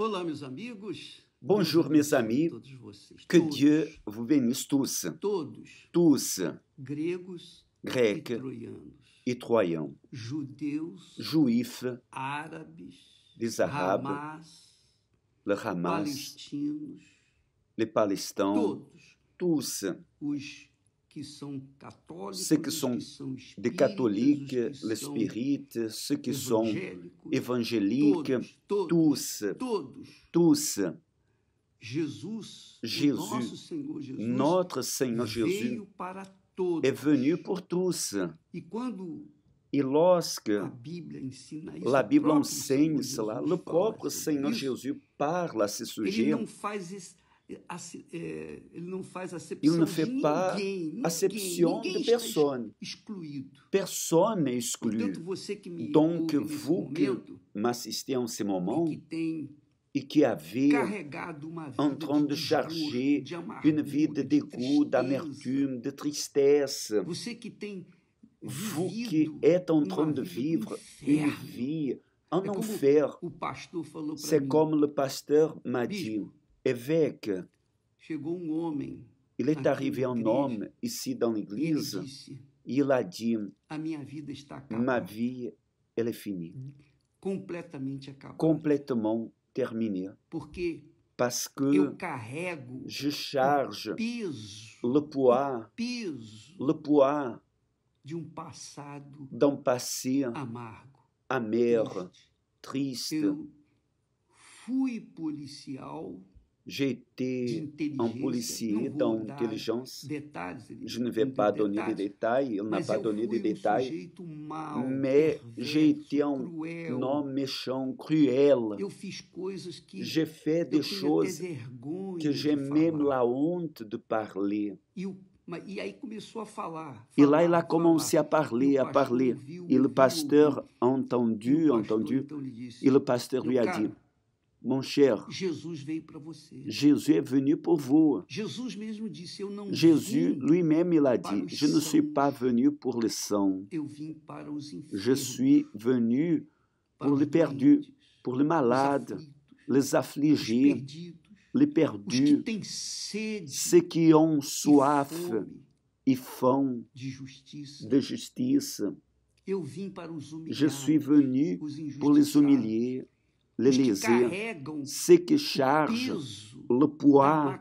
Olá, meus amigos. Bonjour, meus amigos. Que Dieu vous bénisse tous. Todos. Tous. Gregos. Grecs. E troianos. E troianos. Judeus. Juízes. Árabes. Des arabes. Hamas. Le Hamas. Palestinos. Les Todos. Tous. Os que são católicos, ceux que são evangélicos, todos, les spirites, ceux qui Jesus, évangéliques, para todos, Jésus, notre venu E lorsque a Bíblia ensina, lá, o próprio Senhor Jesus fala a esse sujeito, Il ne fait pas acception de personne. Personne n'est exclu. Donc, vous qui m'assistez en ce moment et qui avez en train de charger une vie de dégoût, d'amertume, de tristesse, vous qui êtes en train de vivre une vie en enfer, c'est comme le pasteur m'a dit. évêque. Chegou um homem. Il est arrivé e se dá uma igreja. E lá a minha vida está acabada. minha vida ela é finita Completamente acabada. completamente terminada Porque parce que eu carrego je charge peso, le poids, peso le poids de um passado d'un passé amargo, amer, triste. triste. Eu fui policial J'ai été un policier dans l'intelligence. Je ne vais pas donner de détails. Il n'a pas donné de détails. Mais j'ai été un homme méchant, cruel. J'ai fait des choses que j'ai même la honte de parler. Et là, il a e commencé à parler, à e parler. Et le pasteur e entendu, entendu. Et le pasteur lui a dit. Mon cher, Jesus veio para você. Jesus é venu pour vous. Jesus mesmo disse, eu não Jésus lui-même il a dit, je ne suis pas venu pour les saints. Eu vim para os enfermos, je suis venu pour les perdus, pour les malades, les affligés, les perdus, os que têm sede ceux qui ont soif e faim de justiça. De justice. Eu vim para os humilhar, je suis venu pour les humilier, l'Élysée, se qui chargent le poids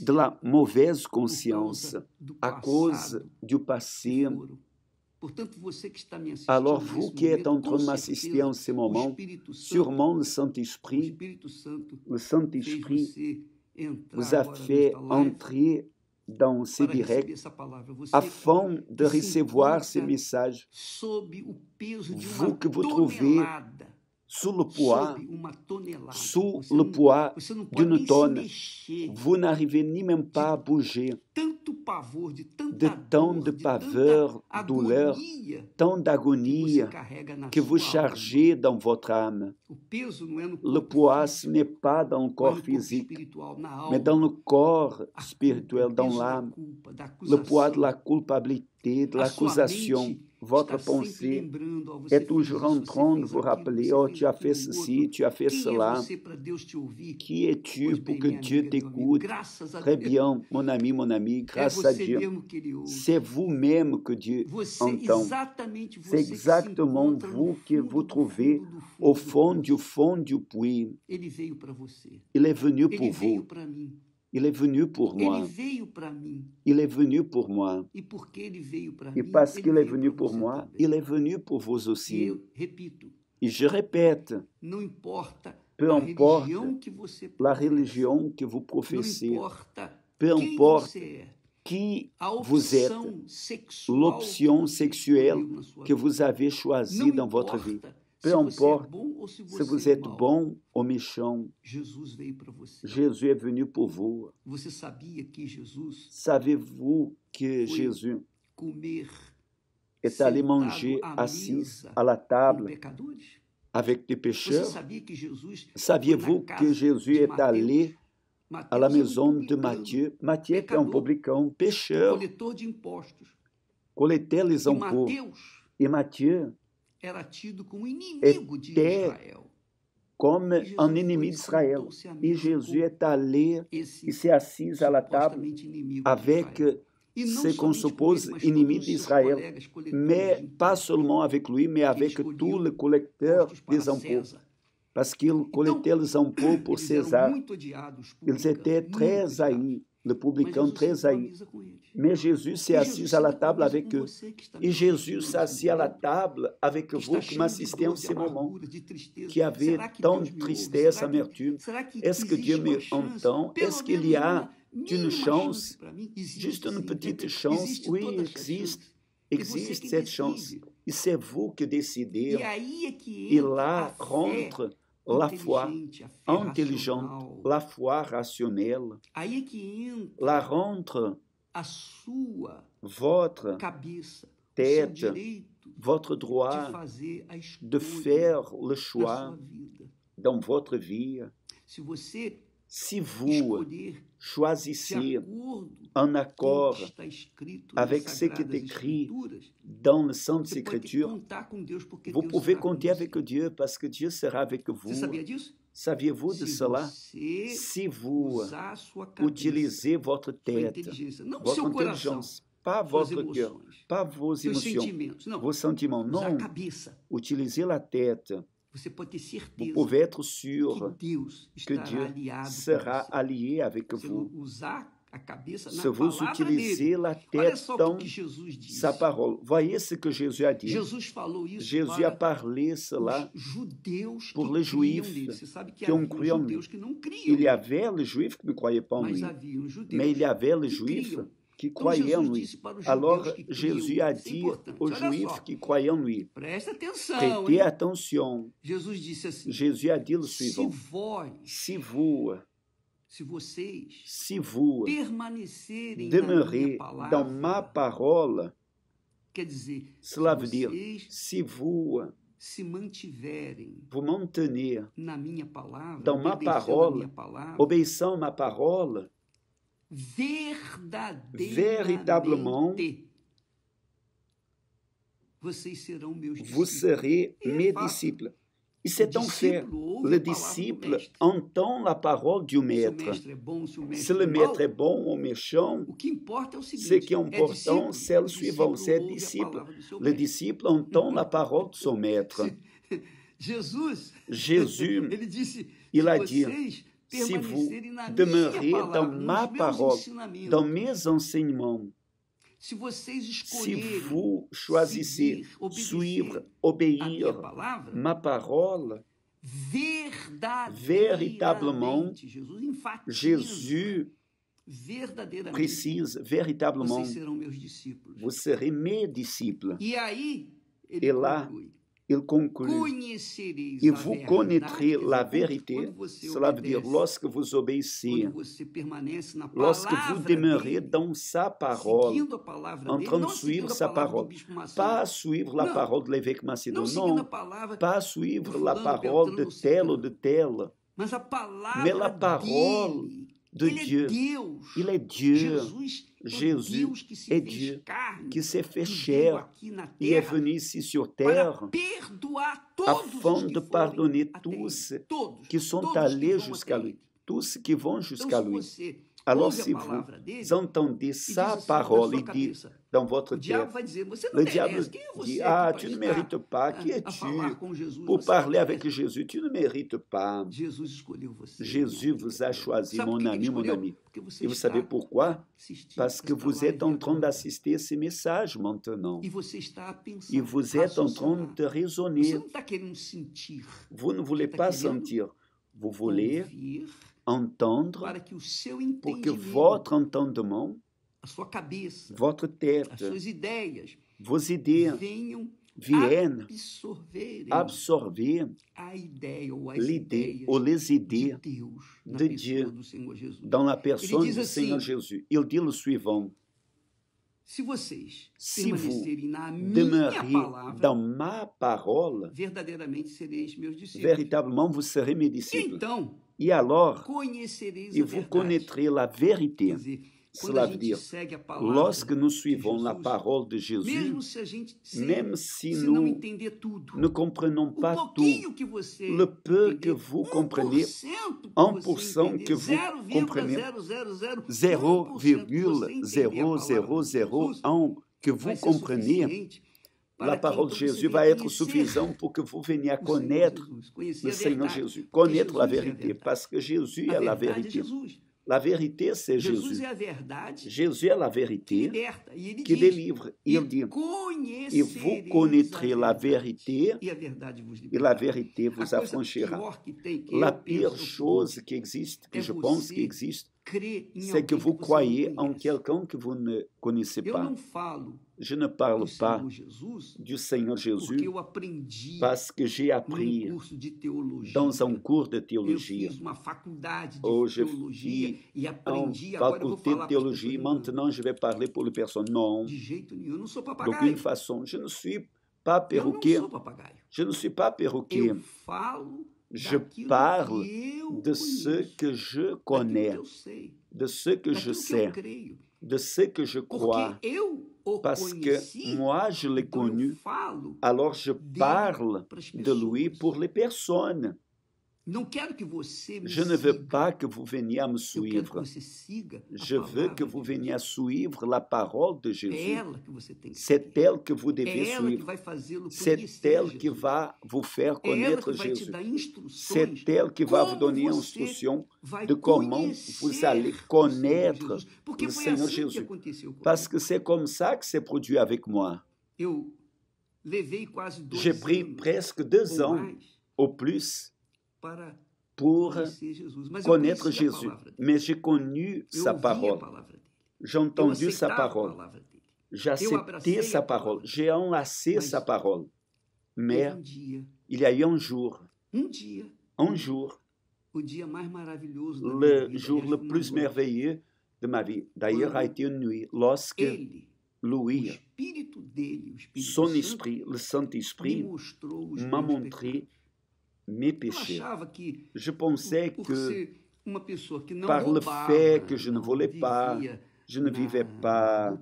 de la mauvaise conscience à cause du você Alors vous qui êtes en train de m'assister en ce moment, sûrement le Saint-Esprit, le Saint-Esprit vous a fait entrer dans ces directs afin de recevoir ces messages. Vous que vous trouvez Sulupuá, Sulupuá, d'une tonne, vous n'arrivez ni même pas à bouger. de tant de pavor, paveur, douleur, tant d'agonie que vous chargez dans votre âme. Le poids, ce n'est pas dans le corps physique, mais dans le corps spirituel, dans l'âme. Le poids de la culpabilité, de l'accusation. Votre pensée est toujours en train de vous rappeler, oh, tu as fait ceci, tu as fait cela. Qui es-tu pour que Dieu t'écoute? Très bien, mon ami, mon ami, grâce à Dieu. C'est vous-même que Dieu entend. C'est exactement vous que vous trouvez au fond du fond du puits. Il est venu pour vous. Il est venu pour moi. Il est venu pour moi. Et parce qu'il est venu pour moi, il est venu pour vous aussi. Et e je répète, peu importe la religion que vous professez, peu importe qui vous êtes, l'option sexuelle que vous avez choisie dans votre vie. Peão porto, se então, você, é bom, ou se é é Jesus veio para você. Tá você sabia que Jesus? Sabia que Jesus comer está ali manger assim à la tabla. Avec de pecheur. sabia que Jesus? Sabia que Jesus é ali à la maison de Mathieu. Mathieu é um publicão, um pecheur. Coletor de impostos. Coletelizão um E Mateus era tido como inimigo de Israel. Como um inimigo de é Israel. E Jesus est allé se assise à la table avec ses consupposés ennemis d'Israël, mais pas seulement avec lui, mais avec tous les collecteurs des impôts. Parce qu'ils então, coletaient les impôts pour César. Ils étaient très haïs le très Mais Jésus s'est assis à la e table avec eux. Et Jésus s'assit à la table avec vous qui m'assistez en ce moment, qui avait tant de tristesse, amertume. Est-ce que Dieu me entend? Est-ce qu'il y a une chance? Juste une petite chance? Oui, il existe. E existe cette chance. Et c'est vous qui e décidez. Et là rentre la foi intelligente, la foi rationnelle, la rentre votre tête, votre droit de faire le choix dans votre vie. Sivu, Choisissy, Anacor, avec ce qui est écrit dans le Sainte Écriture, vous pouvez compter avec Dieu parce que Dieu sera avec vous. Saviez-vous de cela? Se vous utilisez votre tête, votre intelligence, pas votre cœur, pas vos émotions, vos sentiments, non, utilisez a tête. Você pode ter certeza vous pouvez être sûr que Deus, que Dieu sera allié avec vous. Se você usar la tête dans palavra parole. Voyez ce que Jesus, a dit. Jésus a parlé cela pour que, Juifs qui ont que não lui. Il y avait les Juifs que ne croyaient pas en lui. Mais il y avait les Juifs que croyons-lui. Alors Jésus a dit aux Juifs qui croyons-lui. Prêtez attention. Jésus a dit le suivant. Si vous, se na minha palavra, dá uma parola. Quer dizer, se vous se mantiverem vous mantenir na minha palavra, dans ma parole, obéissant uma parola. « Véritablement, vous serez mes disciples. Et c'est en fait, le disciple entend la parole du maître. Si le maître est bon ou méchant, ce qui est important, c'est le suivant, c'est le disciple. Le disciple entend la parole de son maître. Jésus, il a dit, si vous demeurez dans ma parole, dans mes enseignements, se vocês escolherem se vous choisissez seguir, suivre, obéir palavra, ma parole, véritablement, Jesus, enfatiza, precisa, véritablement, vocês serão meus discípulos. Vous serez mes discípulos. E aí, ele lá, conclui Il conclut, et vous connaîtrez la vérité, cela veut dire lorsque vous obéissez, lorsque vous demeurez dans sa parole, en train de suivre sa parole, pas suivre la parole de l'évêque Macédon, non, pas suivre la parole de tel ou de tel, mais la parole de Dieu. Il est Dieu. Jesus é Dieu que se fait chair et est venu ici sur terre afin de pardonner tous qui sont allés jusqu'à lui, tous qui vont jusqu'à lui. Alors, si vous entendez sa parole et dit dans votre tête, le diable dit, ah, tu ne mérites pas, qui es-tu pour parler avec Jésus? Tu ne mérites pas. Jésus vous a choisi, mon ami, mon ami. Et vous savez pourquoi? Parce que vous êtes en train d'assister ce message maintenant. Et e vous êtes en train de raisonner. Vous ne voulez pas sentir. Vous voulez entendre, para que o seu porque votre entendement, a sua cabeça, votre tête, as suas ideias, vos ideias, venham vienne absorver, absorver a ideia ou as ideias, ou les idées de Deus, na de Dieu dans la personne assim, do Senhor Jesus. Ele diz o assim, suivant. Se vocês se permanecerem na minha palavra, da ma parola, verdadeiramente sereis meus discípulos. Véritablement, vous serez mes discípulos. Então, Et alors, et vous connaîtrez la vérité. Cela veut dire, lorsque nous suivons la parole de Jésus, même si nous ne comprenons pas tout, le peu que vous comprenez, 1% um que vous comprenez, 0,0001 um que vous comprenez, la parole de Jésus va être suffisante pour que vous veniez à connaître le Seigneur Jésus, connaître é la vérité, parce é é que Jésus est la vérité. La vérité, c'est Jésus. Jésus est la vérité qui délivre. Il dit, et vous connaîtrez la vérité, et la vérité vous affranchira. La pire chose qui existe, que je pense qui existe, C'est que vous croyez en quelqu'un que vous ne connaissez eu Je ne parle pas du Seigneur Jésus parce que j'ai appris dans un cours de théologie. Oh, je fiz en faculté de teologia, Maintenant, je vais parler pour les personnes. Non. D'aucune façon, je ne suis pas perroquet. Je ne suis pas perroquet. je parle de ce que je connais, de ce que je sais, de ce que je crois. Parce que moi, je l'ai connu, alors je parle de lui pour les personnes. Je ne veux pas que vous veniez à me suivre. Je veux que vous veniez à suivre la parole de Jésus. C'est elle que vous devez suivre. C'est elle qui va vous faire connaître Jésus. C'est elle qui va vous donner instruction de comment vous allez connaître le Seigneur Jésus. Parce que c'est comme ça que c'est produit avec moi. J'ai pris presque deux ans au plus pour connaître Jésus. Mais j'ai connu sa parole. J'ai entendu sa parole. J'ai accepté sa parole. J'ai enlacé sa parole. Mais il y a eu un jour, un jour, le jour le plus merveilleux de ma vie, d'ailleurs, a été une nuit, lorsque lui, son esprit, le Saint-Esprit, m'a montré je pensais que par uma pessoa que je ne volais pas, je ne vivais pas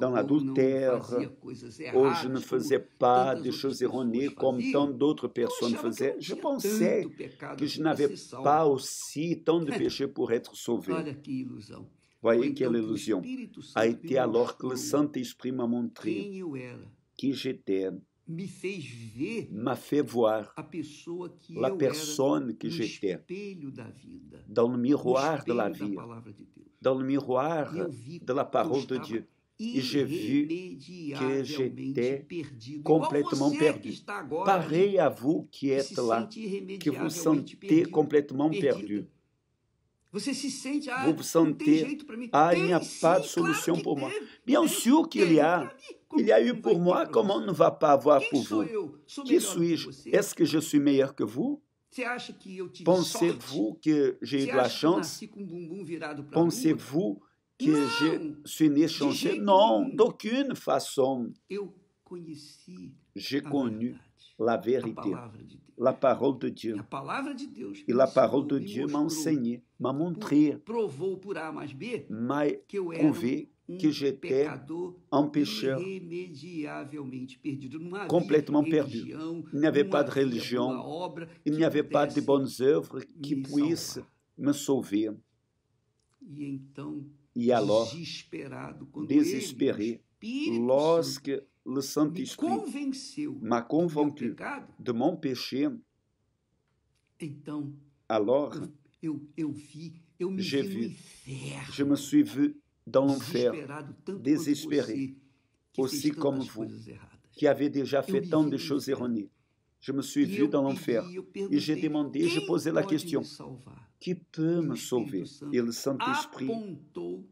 dans l'adultère, ou je ne faisais pas des choses erronées comme tant d'autres personnes faisaient. Je pensais que je n'avais pas aussi tant de péchés pour être sauvé. Voyez quelle então illusion a été alors que le Saint-Esprit m'a montré qui j'étais me fez ver me fez voir a pessoa que la eu personne era que j'étais dans le miroir de la vie dans le miroir de la parole de Dieu et j'ai vu que j'étais complètement perdu. Pareil à vous qui êtes là, que vous sentez complètement perdu. Vous vous sentez, ah, il n'y a pas de solution pour moi. Bien sûr qu'il y a. Il um y a eu pour moi, comment on ne va pas avoir pour vous Qui suis-je Est-ce que je suis meilleur que vous Pensez-vous que j'ai eu de la chance Pensez-vous que je suis né changé Non, d'aucune façon. J'ai connu la vérité, la parole de Dieu. La parole de la parole de Dieu m'a enseigné, m'a montré, provou por A mais B, era prouvé que j'étais un pécheur complètement perdu. Il n'y avait pas de religion, il n'y avait pas de bonnes œuvres qui puissent me sauver. E então alors, desesperé, lorsque le Saint-Esprit m'a convaincu de mon péché, então, alors j'ai vi, je me suis vu dans l'enfer, désespéré, aussi comme vous, qui avez déjà fait tant de choses erronées. Je me suis vu dans l'enfer et j'ai demandé, j'ai posé la question, qui peut me sauver Et le Saint-Esprit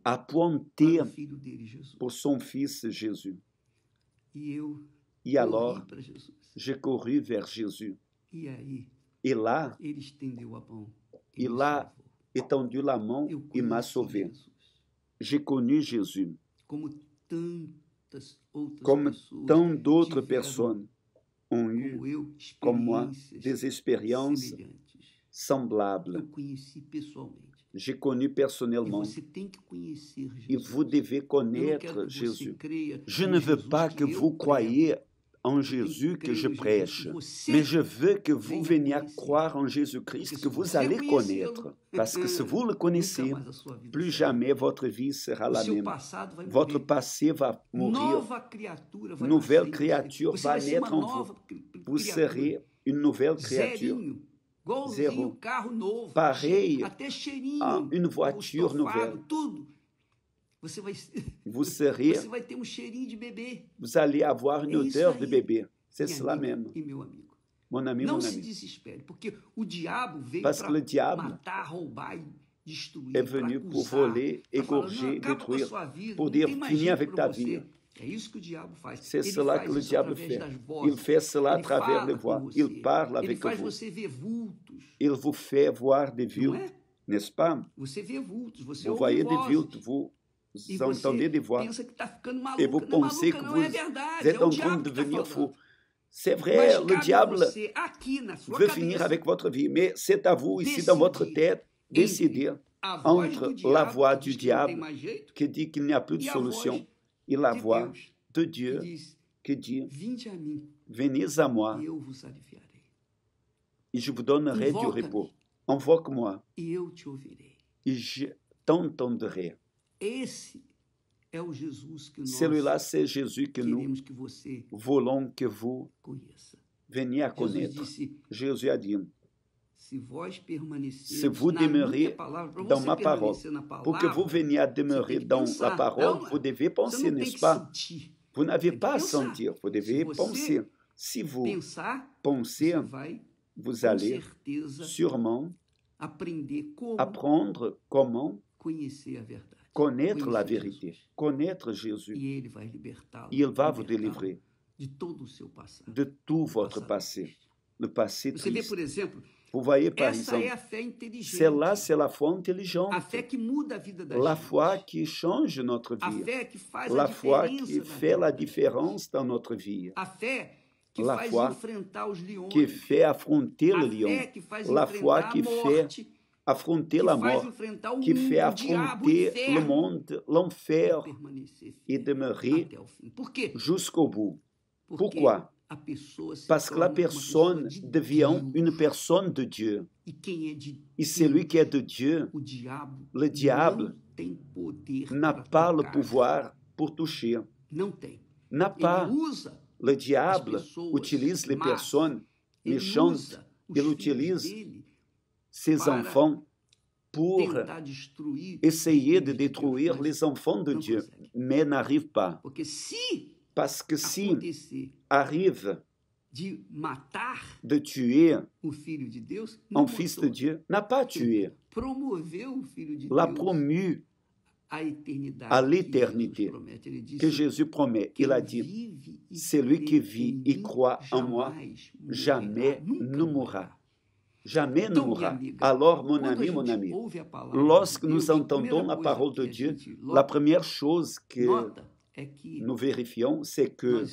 a pointé pour son Fils Jésus. Et Et alors, j'ai couru vers Jésus. Et là, il a Estendeu a mão e m'a sauvé. J'ai connu Jésus. como tant outras pessoas. ont eu, Como eu. des expériences semblables. J'ai connu personnellement. Et e vous devez connaître Jésus. Je ne veux pas que vous croyiez en Jésus que je prêche, mais je veux que vous veniez à croire en Jésus-Christ, que vous allez connaître. Parce que si vous le connaissez, plus jamais votre vie sera la même. Votre passé va mourir. Nouvelle créature va naître en vous. Vous serez une nouvelle créature. Zéro. carro novo até cheirinho ah, uma Você vai, vous, serez, você vai ter um cheirinho de bebê. É você ali avoir une é de bebê. C'est cela mesmo. E meu amigo. Mon ami, Não mon se desespere, porque o diabo veio para matar, roubar e destruir. Est venu pour voler, égorger, détruire, pour finir avec ta vie. É isso que o diabo faz. C'est cela faz que o diabo fait. Il fait cela à travers les voix. Il parle avec vous. Ele faz você ver vultos. Ele vous fait voir des vultes, é? n'est-ce pas? Você vê vultos, você vous voyez des vultes, vous entendez des voix. Et vous pensez que tá vous é é tá êtes você train de devenir fou. C'est vrai, le diable veut finir avec votre vie, mais c'est à vous, ici, dans votre tête, décider entre la voix du diable qui dit qu'il n'y a plus de solution a la de voix Deus, de Dieu qui dit, qui dit Venez à moi, et é je vous donnerai du repos. te moi et je t'entendrai. Celui-là, c'est Jésus que nous voulons que vous veniez à connaître. Jésus a dit Si vous demeurez dans ma parole, pour que vous veniez à demeurer dans la parole, vous devez penser, n'est-ce pas Vous n'avez pas à sentir, vous devez penser. Si vous pensez, vous allez sûrement apprendre comment connaître la vérité, connaître Jésus. Et Il va vous délivrer de tout votre passé. Você vê, por exemplo, o vai essa é a fé inteligente. C'est là, c'est la foi é intelligente. A fé que muda a vida da la gente. foi que change notre vie. A fé que faz la a foi diferença. que fait la différence dans notre vie. A fé que la faz enfrentar os leões. Que fait affronter le leões. A fé que faz la foi que fait affronter la mort. Qui fait affronter le monde, l'enfer et demeurer jusqu'au bout. Pourquoi? parce que la personne devient une personne de Dieu. Et e celui qui est de Dieu, le diable, n'a pas le pouvoir pour toucher. N'a pas. Le diable utilise les personnes méchantes. Il utilise ses enfants pour essayer de détruire les enfants de Dieu, mais n'arrive pas. Parce que si arrive de de tuer un fils de Dieu n'a pas tué. l'a promu à l'éternité que Jésus promet. Il a dit, e celui qui vit et croit en moi, jamais ne mourra. Jamais ne mourra. Alors, mon ami, mon ami, lorsque nous entendons la parole de Dieu, la première chose que nous vérifions, c'est que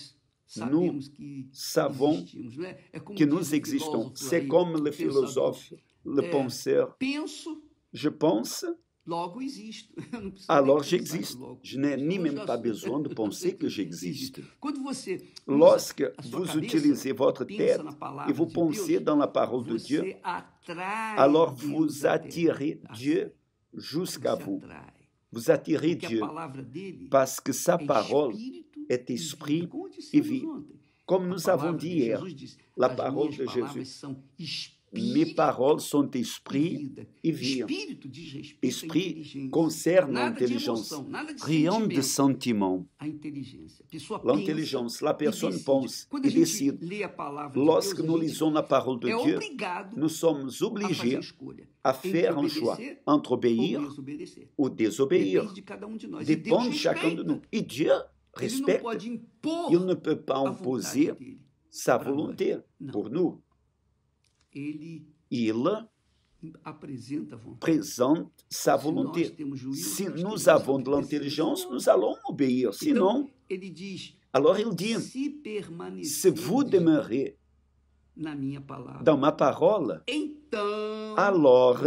Sabemos no que savon é, é que nos existam, C'est comme le philosophe Le é, Penseur. Penso, je pense, logo existo. Alors j'existe. Je n'ai ni même pas besoin de penser que j'existe. Lorsque vous utilisez votre tête et vous pensez dans la parole de Dieu, alors vous attirez Dieu jusqu'à vous. Vous attirez Dieu parce que sa é parole est esprit et vie. Comme nous avons dit hier, la parole de Jésus. Mes paroles sont esprit et vie. Esprit concerne l'intelligence, rien de sentiment. L'intelligence, la personne pense et décide. Lorsque nous lisons la parole de Dieu, nous sommes obligés à faire un choix entre obéir ou désobéir. Dépend de um e chacun de nous. Et Dieu respeito, Ele não pode impor Ele não pode a imposer dele, sa volonté pour Ele Il apresenta présente sa volonté. Se, juízo, se nós temos avons de l'intelligence, nous allons obéir. Então, Sinon, ele diz, alors il dit, si, si vous demeurez na minha palavra, dans ma parole, então alors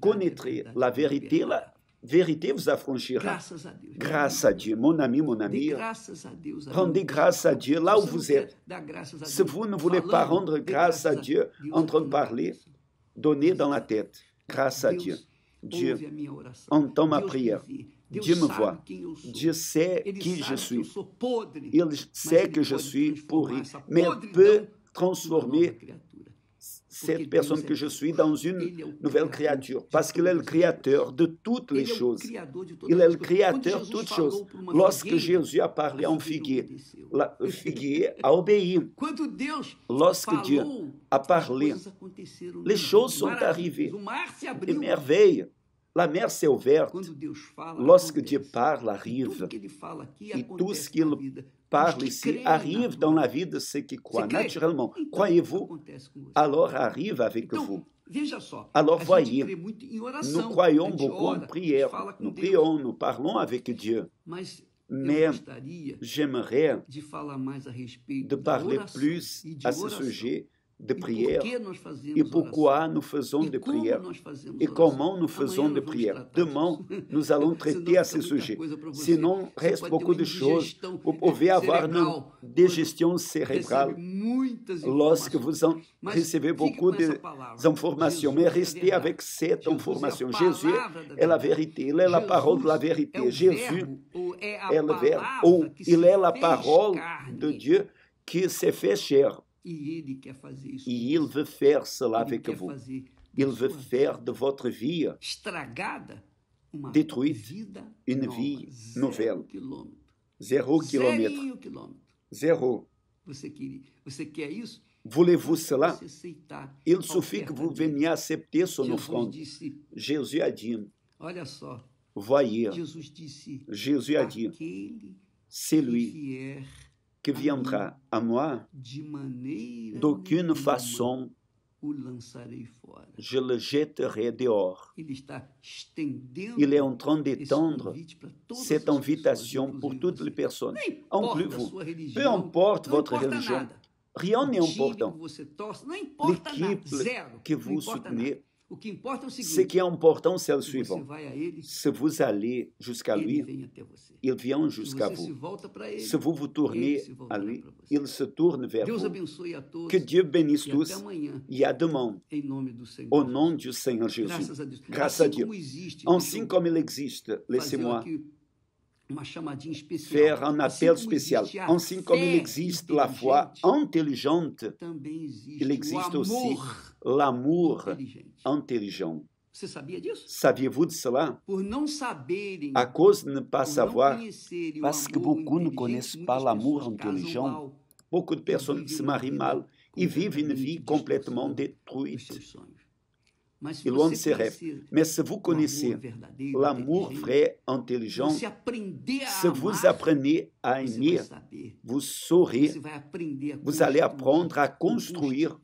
connaîtrez la vérité, la vérité vous affranchira. Grâce à Dieu. Mon ami, mon ami. Grâce à rendez grâce à Dieu là où vous êtes. Si vous ne voulez pas rendre grâce à Dieu en train de parler, donnez dans la tête. Grâce à Dieu. Dieu entend ma prière. Dieu me voit. Dieu sait qui je suis. Il sait que je suis pourri, mais peut transformer cette personne que je suis dans une nouvelle créature, parce qu'il est le créateur de toutes les choses. Il est le créateur de toutes choses. Lorsque Jésus a parlé à un figuier, le figuier a obéi. Lorsque Dieu a parlé, les choses sont arrivées. Les merveilles. La mer s'ouverte lorsque Deus parle arrive et tout ce qu'il parle ici arrive dans la vie de ceux qui croient naturellement. Croyez-vous, alors arrive avec vous. Alors voyez, nous croyons beaucoup en prière, nous prions, nous parlons avec Dieu. Mais j'aimerais de parler plus à ce sujet de prière e pourquoi nous faisons de prière et comment nous faisons de prière. Demain, nous allons traiter à ce sujet. Sinon, reste beaucoup de choses. Vous pouvez avoir une digestion cérébrale lorsque vous recevez beaucoup d'informations. Mais é restez avec cette é information. Jésus est la vérité. Il est la parole de la vérité. É Jésus est le verbe. Ou il est la parole de Dieu qui se fait chair. E ele quer fazer isso. E ele vai fazer lá avec vous. Fazer ele vai fazer de votre vie estragada uma détruite, vida une nova, vie nouvelle. Quilômetro. Zero quilômetro. Zero quilômetro. Zero. Você, queria, você quer isso? voulez Ele só Il suffit que vous veniez accepter son offrande. Jesus a dit. Olha só. ir. Jesus disse. Jésus a dit. Celui que viendra à moi, d'aucune façon, je le jetterai dehors. Il est en train d'étendre cette invitation pour toutes les personnes, en plus vous Peu importe votre religion, rien n'est important. L'équipe que vous soutenez, O que importa é o seguinte: se qui est important, c'est le suivant. Ele, se vos allez jusqu'à lui, il vient até você Ele, se vous vous tournez à lui, il se tourne vers Deus a Todos, que Dieu bénisse tous. E à demain. Au nom du Seigneur Jésus. Grâce à Assim como ele existe, laissez-moi. Faire un assim spécial. existe la foi inteligente também existe aussi l'amour intelligent. Você sabia disso? Saviez-vous de cela? Por não saberem, a cause de ne pas savoir, parce que beaucoup ne connaissent pas l'amour intelligent, beaucoup de personnes se marient mal e vivem uma vida completamente détruite. E l'on se rêve. Mais se vous connaissez l'amour vrai intelligent, si vous apprenez à aimer, vous saurez, vous allez apprendre à construire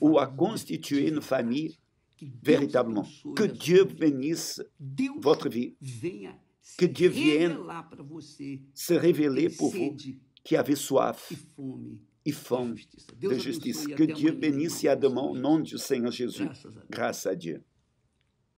ou à constituer une famille véritablement. Que Dieu bénisse votre vie. Que Dieu vienne se révéler pour vous qui avez soif e et fome de justice e Que Dieu bénisse et demande em nome du Seigneur Jesus. grâce à Dieu